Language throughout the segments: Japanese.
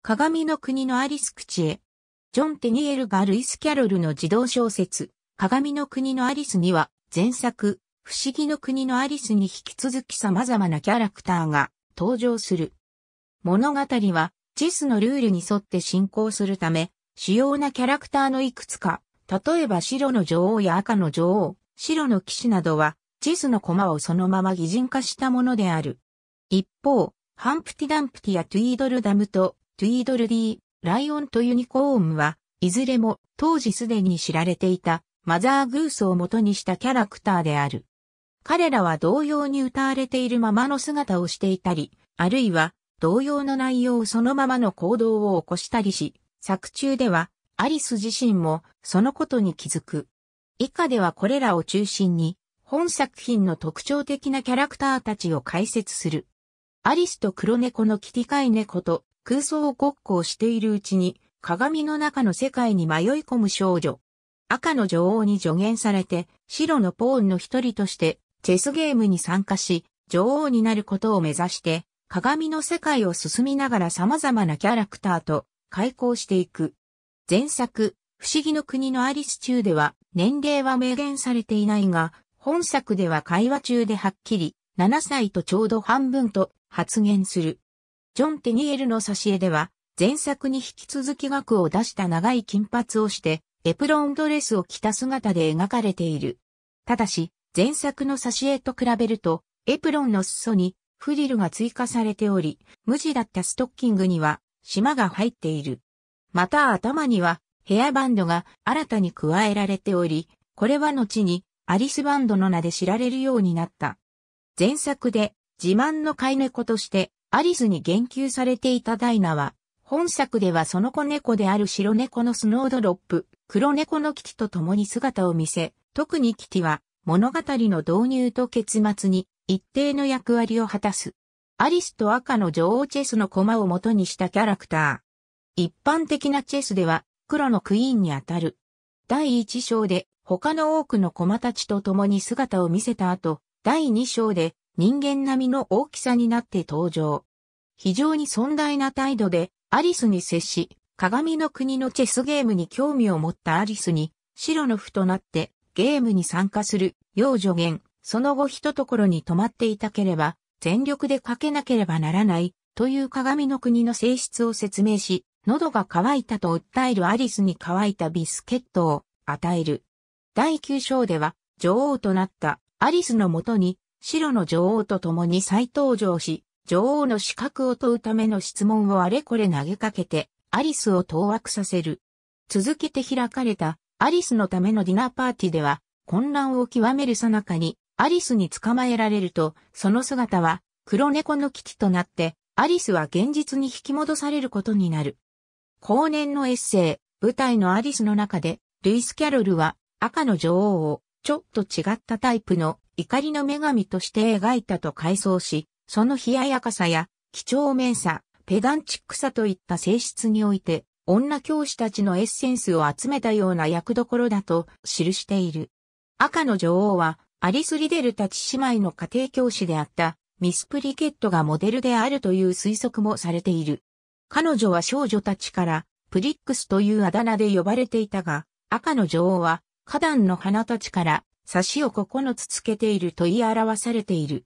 鏡の国のアリス口へ。ジョン・テニエルガルイス・キャロルの児童小説、鏡の国のアリスには、前作、不思議の国のアリスに引き続き様々なキャラクターが登場する。物語は、ジスのルールに沿って進行するため、主要なキャラクターのいくつか、例えば白の女王や赤の女王、白の騎士などは、ジスの駒をそのまま擬人化したものである。一方、ハンプティダンプティやトゥイードルダムとトゥイードルディー、ライオンとユニコーンは、いずれも当時すでに知られていたマザーグースを元にしたキャラクターである。彼らは同様に歌われているままの姿をしていたり、あるいは同様の内容そのままの行動を起こしたりし、作中ではアリス自身もそのことに気づく。以下ではこれらを中心に本作品の特徴的なキャラクターたちを解説する。アリスと黒猫のキティカイネと空想ごっこをしているうちに、鏡の中の世界に迷い込む少女。赤の女王に助言されて、白のポーンの一人として、チェスゲームに参加し、女王になることを目指して、鏡の世界を進みながら様々なキャラクターと開講していく。前作、不思議の国のアリス中では、年齢は明言されていないが、本作では会話中ではっきり、7歳とちょうど半分と発言する。ジョン・テニエルの挿絵では、前作に引き続き額を出した長い金髪をして、エプロンドレスを着た姿で描かれている。ただし、前作の挿絵と比べると、エプロンの裾にフリルが追加されており、無地だったストッキングには、島が入っている。また頭には、ヘアバンドが新たに加えられており、これは後にアリスバンドの名で知られるようになった。前作で自慢の飼い猫としてアリスに言及されていたダイナは、本作ではその子猫である白猫のスノードロップ、黒猫のキティと共に姿を見せ、特にキティは物語の導入と結末に一定の役割を果たす。アリスと赤の女王チェスの駒を元にしたキャラクター。一般的なチェスでは黒のクイーンにあたる。第1章で他の多くの駒たちと共に姿を見せた後、第2章で人間並みの大きさになって登場。非常に尊大な態度でアリスに接し、鏡の国のチェスゲームに興味を持ったアリスに、白の符となってゲームに参加するう助言、その後一ところに泊まっていたければ、全力でかけなければならないという鏡の国の性質を説明し、喉が渇いたと訴えるアリスに乾いたビスケットを与える。第9章では女王となったアリスのもとに白の女王と共に再登場し、女王の資格を問うための質問をあれこれ投げかけて、アリスを当惑させる。続けて開かれた、アリスのためのディナーパーティーでは、混乱を極めるさなかに、アリスに捕まえられると、その姿は、黒猫の危機となって、アリスは現実に引き戻されることになる。後年のエッセイ、舞台のアリスの中で、ルイス・キャロルは、赤の女王を、ちょっと違ったタイプの怒りの女神として描いたと回想し、その冷ややかさや、貴重面さ、ペダンチックさといった性質において、女教師たちのエッセンスを集めたような役どころだと記している。赤の女王は、アリス・リデルたち姉妹の家庭教師であったミス・プリケットがモデルであるという推測もされている。彼女は少女たちからプリックスというあだ名で呼ばれていたが、赤の女王は花壇の花たちから差しを9つつけていると言い表されている。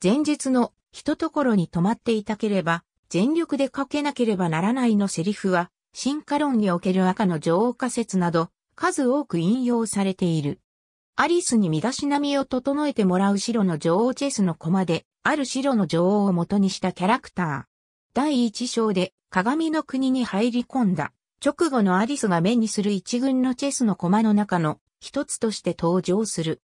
前日の一ところに止まっていたければ、全力でかけなければならないのセリフは、進化論における赤の女王仮説など、数多く引用されている。アリスに身だしなみを整えてもらう白の女王チェスの駒で、ある白の女王を元にしたキャラクター。第一章で鏡の国に入り込んだ。直後のアリスが目にする一軍のチェスの駒の中の一つとして登場する。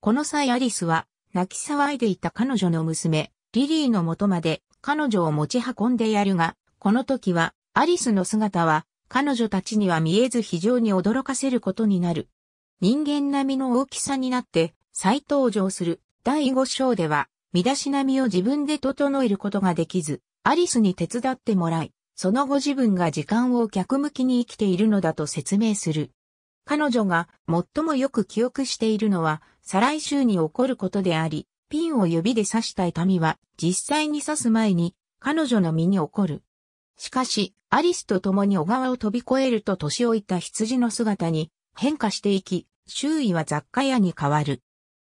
この際アリスは泣き騒いでいた彼女の娘、リリーの元まで彼女を持ち運んでやるが、この時はアリスの姿は彼女たちには見えず非常に驚かせることになる。人間並みの大きさになって再登場する第5章では、身だしなみを自分で整えることができず、アリスに手伝ってもらい、その後自分が時間を逆向きに生きているのだと説明する。彼女が最もよく記憶しているのは、再来週に起こることであり、ピンを指で刺した痛みは実際に刺す前に彼女の身に起こる。しかし、アリスと共に小川を飛び越えると年老いた羊の姿に変化していき、周囲は雑貨屋に変わる。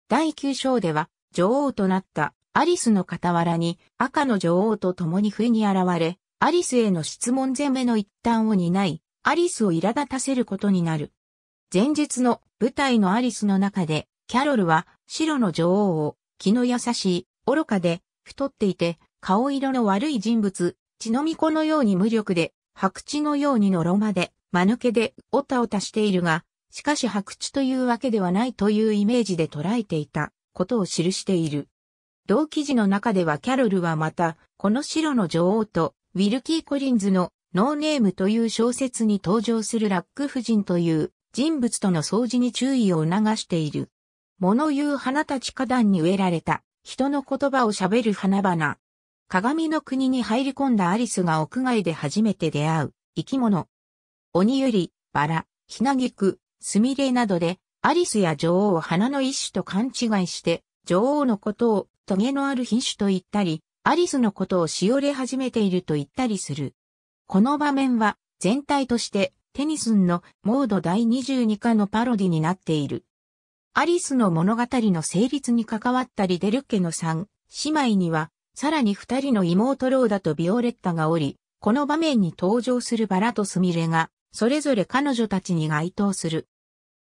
第9章では、女王となったアリスの傍らに赤の女王と共に不意に現れ、アリスへの質問攻めの一端を担い、アリスを苛立たせることになる。前日の舞台のアリスの中で、キャロルは白の女王を気の優しい、愚かで、太っていて、顔色の悪い人物、血の巫女のように無力で、白地のようにのろまで、間抜けで、おたおたしているが、しかし白地というわけではないというイメージで捉えていたことを記している。同記事の中ではキャロルはまた、この白の女王と、ウィルキー・コリンズのノーネームという小説に登場するラック夫人という人物との掃除に注意を促している。物言う花たち花壇に植えられた、人の言葉を喋る花々。鏡の国に入り込んだアリスが屋外で初めて出会う、生き物。鬼より、バラ、ひなぎく、すみれなどで、アリスや女王を花の一種と勘違いして、女王のことを、トゲのある品種と言ったり、アリスのことをしおれ始めていると言ったりする。この場面は、全体として、テニスンのモード第22課のパロディになっている。アリスの物語の成立に関わったリデルケの3姉妹には、さらに二人の妹ローダとビオレッタがおり、この場面に登場するバラとスミレが、それぞれ彼女たちに該当する。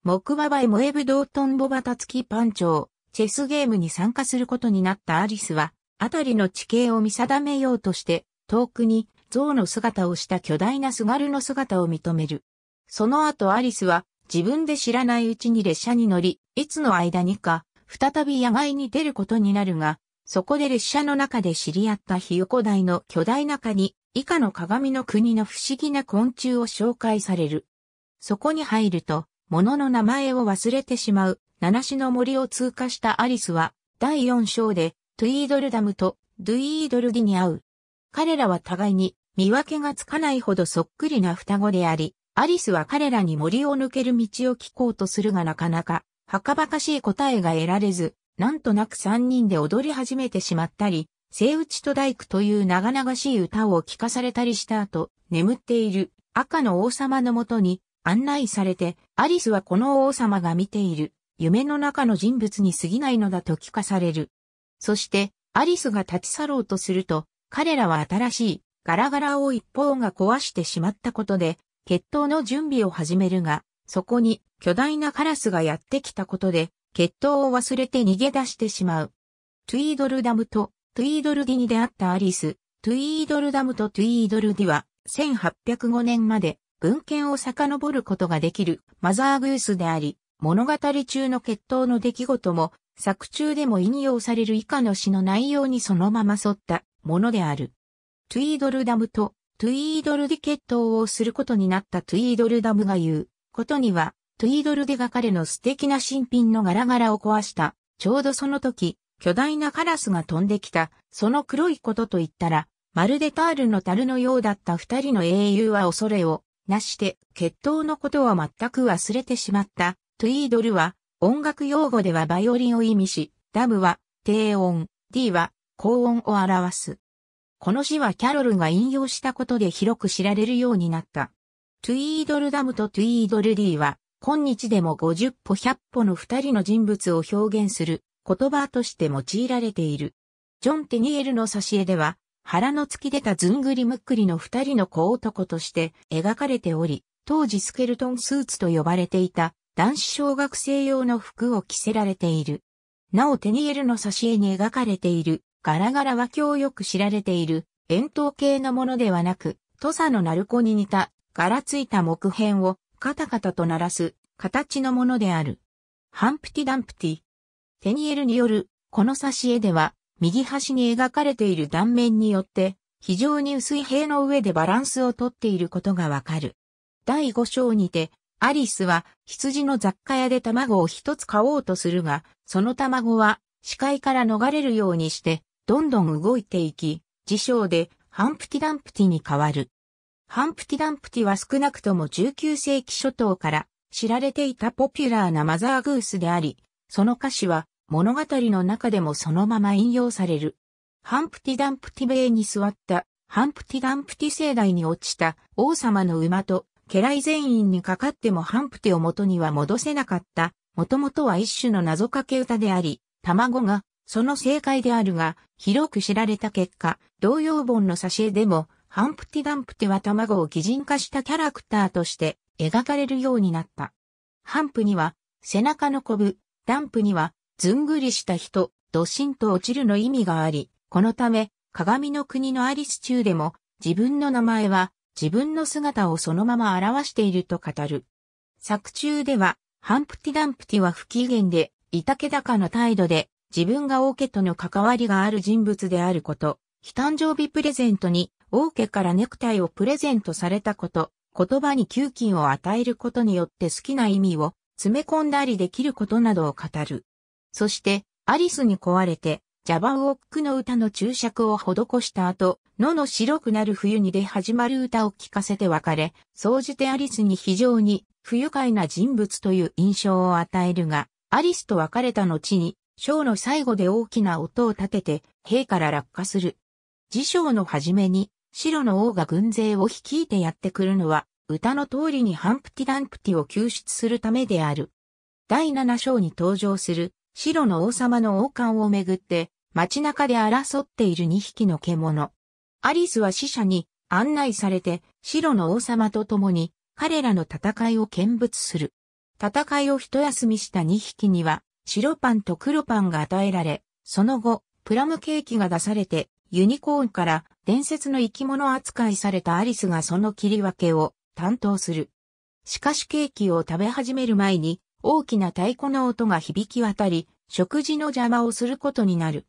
木馬場へモエブドートンボバタツキパンチョウ、チェスゲームに参加することになったアリスは、あたりの地形を見定めようとして、遠くに象の姿をした巨大なすがるの姿を認める。その後アリスは自分で知らないうちに列車に乗り、いつの間にか再び野外に出ることになるが、そこで列車の中で知り合ったヒヨコ大の巨大な蚊に以下の鏡の国の不思議な昆虫を紹介される。そこに入ると、物の名前を忘れてしまう、七種の森を通過したアリスは、第4章で、トゥイードルダムとドゥイードルギに会う。彼らは互いに見分けがつかないほどそっくりな双子であり、アリスは彼らに森を抜ける道を聞こうとするがなかなか、はかばかしい答えが得られず、なんとなく三人で踊り始めてしまったり、聖打ちと大工という長々しい歌を聞かされたりした後、眠っている赤の王様のもとに案内されて、アリスはこの王様が見ている夢の中の人物に過ぎないのだと聞かされる。そして、アリスが立ち去ろうとすると、彼らは新しいガラガラを一方が壊してしまったことで、決闘の準備を始めるが、そこに巨大なカラスがやってきたことで、決闘を忘れて逃げ出してしまう。トゥイードルダムとトゥイードルディに出会ったアリス、トゥイードルダムとトゥイードルディは、1805年まで文献を遡ることができるマザーグースであり、物語中の決闘の出来事も作中でも引用される以下の詩の内容にそのまま沿ったものである。トゥイードルダムとトゥイードルで決闘をすることになったトゥイードルダムが言うことには、トゥイードルでが彼の素敵な新品のガラガラを壊した。ちょうどその時、巨大なカラスが飛んできた。その黒いことと言ったら、まるでタールの樽のようだった二人の英雄は恐れをなして、決闘のことは全く忘れてしまった。トゥイードルは、音楽用語ではバイオリンを意味し、ダムは低音、D は高音を表す。この詩はキャロルが引用したことで広く知られるようになった。トゥイードルダムとトゥイードルディは、今日でも50歩100歩の2人の人物を表現する言葉として用いられている。ジョン・テニエルの挿絵では、腹の突き出たずんぐりむっくりの二人の小男として描かれており、当時スケルトンスーツと呼ばれていた男子小学生用の服を着せられている。なおテニエルの挿絵に描かれているガラガラは今日よく知られている円筒形のものではなく、土佐の鳴子に似た、柄ついた木片をカタカタと鳴らす形のものである。ハンプティダンプティ。テニエルによる、この挿絵では、右端に描かれている断面によって、非常に薄い塀の上でバランスをとっていることがわかる。第五章にて、アリスは羊の雑貨屋で卵を一つ買おうとするが、その卵は視界から逃れるようにしてどんどん動いていき、辞書でハンプティダンプティに変わる。ハンプティダンプティは少なくとも19世紀初頭から知られていたポピュラーなマザーグースであり、その歌詞は物語の中でもそのまま引用される。ハンプティダンプティ米に座った、ハンプティダンプティ世代に落ちた王様の馬と、家来全員にかかってもハンプティを元には戻せなかった、もともとは一種の謎かけ歌であり、卵がその正解であるが、広く知られた結果、同様本の挿絵でも、ハンプティダンプティは卵を擬人化したキャラクターとして描かれるようになった。ハンプには、背中のこぶ、ダンプには、ずんぐりした人、ドシンと落ちるの意味があり、このため、鏡の国のアリス中でも、自分の名前は、自分の姿をそのまま表していると語る。作中では、ハンプティダンプティは不機嫌で、いたけだかの態度で、自分が王家との関わりがある人物であること、非誕生日プレゼントに王家からネクタイをプレゼントされたこと、言葉に給金を与えることによって好きな意味を詰め込んだりできることなどを語る。そして、アリスに壊れて、ジャバウォックの歌の注釈を施した後、野の白くなる冬に出始まる歌を聴かせて別れ、総じてアリスに非常に不愉快な人物という印象を与えるが、アリスと別れた後に、章の最後で大きな音を立てて、兵から落下する。辞章の初めに、白の王が軍勢を率いてやってくるのは、歌の通りにハンプティダンプティを救出するためである。第七章に登場する、白の王様の王冠をめぐって、街中で争っている二匹の獣。アリスは死者に案内されて、白の王様と共に、彼らの戦いを見物する。戦いを一休みした二匹には、白パンと黒パンが与えられ、その後、プラムケーキが出されて、ユニコーンから伝説の生き物扱いされたアリスがその切り分けを担当する。しかしケーキを食べ始める前に大きな太鼓の音が響き渡り、食事の邪魔をすることになる。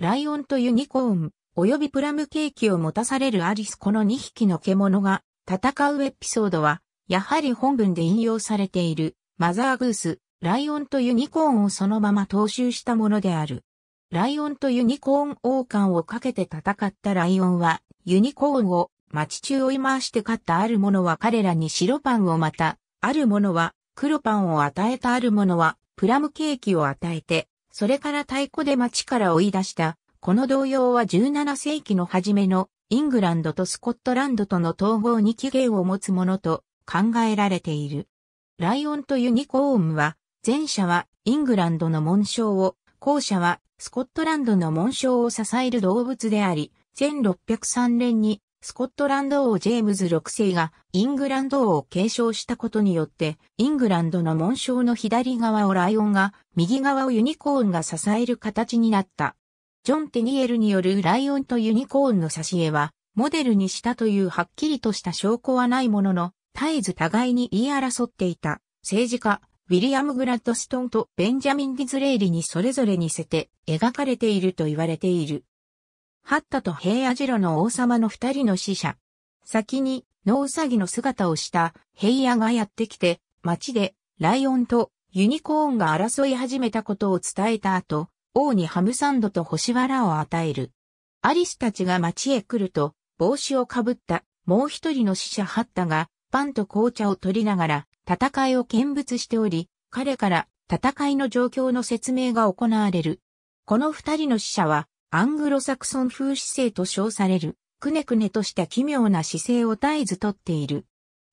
ライオンとユニコーン、及びプラムケーキを持たされるアリスこの2匹の獣が戦うエピソードは、やはり本文で引用されているマザーグース、ライオンとユニコーンをそのまま踏襲したものである。ライオンとユニコーン王冠をかけて戦ったライオンは、ユニコーンを町中追い回して勝ったある者は彼らに白パンをまた、ある者は黒パンを与えたある者はプラムケーキを与えて、それから太鼓で町から追い出した。この動揺は17世紀の初めのイングランドとスコットランドとの統合に起源を持つものと考えられている。ライオンとユニコーンは前者はイングランドの紋章を、後者はスコットランドの紋章を支える動物であり、1603年にスコットランド王ジェームズ6世がイングランド王を継承したことによって、イングランドの紋章の左側をライオンが、右側をユニコーンが支える形になった。ジョン・テニエルによるライオンとユニコーンの挿絵は、モデルにしたというはっきりとした証拠はないものの、絶えず互いに言い争っていた。政治家、ウィリアム・グラッドストンとベンジャミン・ディズレイリにそれぞれ似せて描かれていると言われている。ハッタとヘイヤジロの王様の二人の死者。先に、ノウサギの姿をしたヘイヤがやってきて、街でライオンとユニコーンが争い始めたことを伝えた後、王にハムサンドと星原を与える。アリスたちが街へ来ると、帽子をかぶったもう一人の死者ハッタが、パンと紅茶を取りながら、戦いを見物しており、彼から戦いの状況の説明が行われる。この二人の死者は、アングロサクソン風姿勢と称される、くねくねとした奇妙な姿勢を絶えずとっている。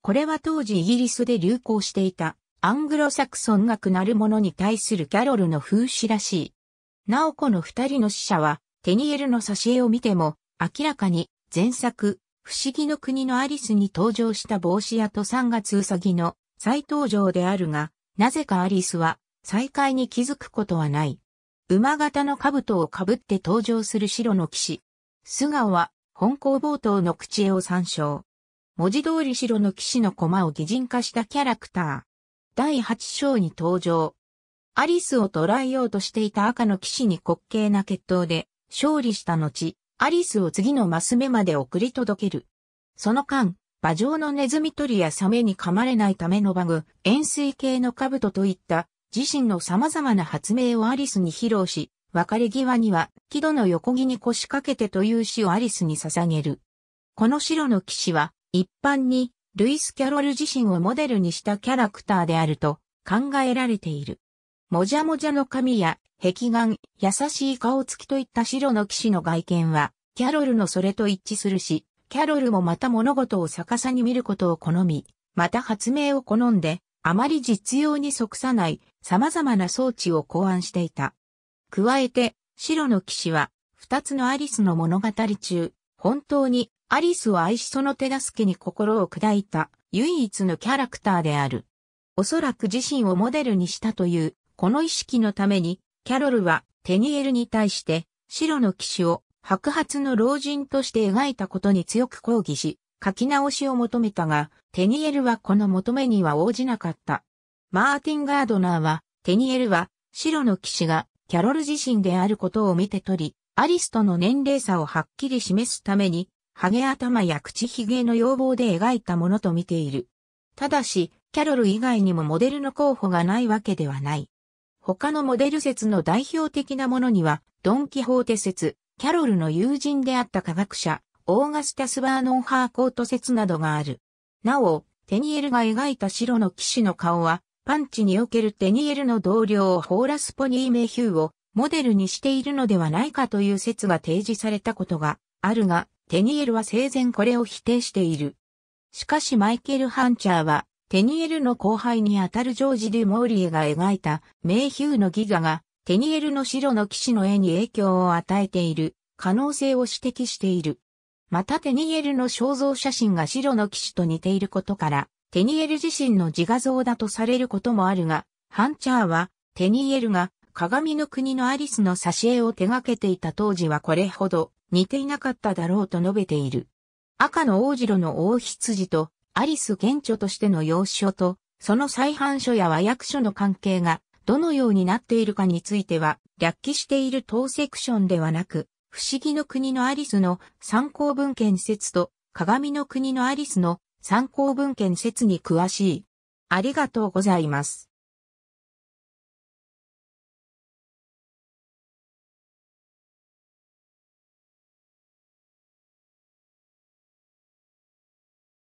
これは当時イギリスで流行していた、アングロサクソン学なるものに対するキャロルの風刺らしい。なおこの二人の死者は、テニエルの挿絵を見ても、明らかに、前作、不思議の国のアリスに登場した帽子屋と3月うさぎの再登場であるが、なぜかアリスは再会に気づくことはない。馬型の兜をかぶって登場する白の騎士。素顔は本校冒頭の口絵を参照。文字通り白の騎士の駒を擬人化したキャラクター。第8章に登場。アリスを捉えようとしていた赤の騎士に滑稽な決闘で勝利した後、アリスを次のマス目まで送り届ける。その間、馬上のネズミ取りやサメに噛まれないためのバグ、円錐形の兜といった自身の様々な発明をアリスに披露し、別れ際には、木戸の横木に腰掛けてという詩をアリスに捧げる。この白の騎士は、一般に、ルイス・キャロル自身をモデルにしたキャラクターであると考えられている。もじゃもじゃの髪や、壁眼、優しい顔つきといった白の騎士の外見は、キャロルのそれと一致するし、キャロルもまた物事を逆さに見ることを好み、また発明を好んで、あまり実用に即さない様々な装置を考案していた。加えて、白の騎士は、二つのアリスの物語中、本当にアリスを愛しその手助けに心を砕いた唯一のキャラクターである。おそらく自身をモデルにしたという、この意識のために、キャロルはテニエルに対して、白の騎士を白髪の老人として描いたことに強く抗議し、書き直しを求めたが、テニエルはこの求めには応じなかった。マーティン・ガードナーは、テニエルは、白の騎士がキャロル自身であることを見て取り、アリスとの年齢差をはっきり示すために、ハゲ頭や口ひげの要望で描いたものと見ている。ただし、キャロル以外にもモデルの候補がないわけではない。他のモデル説の代表的なものには、ドン・キホーテ説、キャロルの友人であった科学者、オーガスタス・バーノン・ハーコート説などがある。なお、テニエルが描いた白の騎士の顔は、パンチにおけるテニエルの同僚ホーラス・ポニー・メヒューをモデルにしているのではないかという説が提示されたことがあるが、テニエルは生前これを否定している。しかしマイケル・ハンチャーは、テニエルの後輩にあたるジョージ・デュ・モーリエが描いたメイヒューのギガがテニエルの白の騎士の絵に影響を与えている可能性を指摘している。またテニエルの肖像写真が白の騎士と似ていることから、テニエル自身の自画像だとされることもあるが、ハンチャーは、テニエルが鏡の国のアリスの挿絵を手掛けていた当時はこれほど似ていなかっただろうと述べている。赤の王城の王羊とアリス現著としての要所と、その再犯書や和訳書の関係がどのようになっているかについては、略記している当セクションではなく、不思議の国のアリスの参考文献説と、鏡の国のアリスの参考文献説に詳しい。ありがとうございます。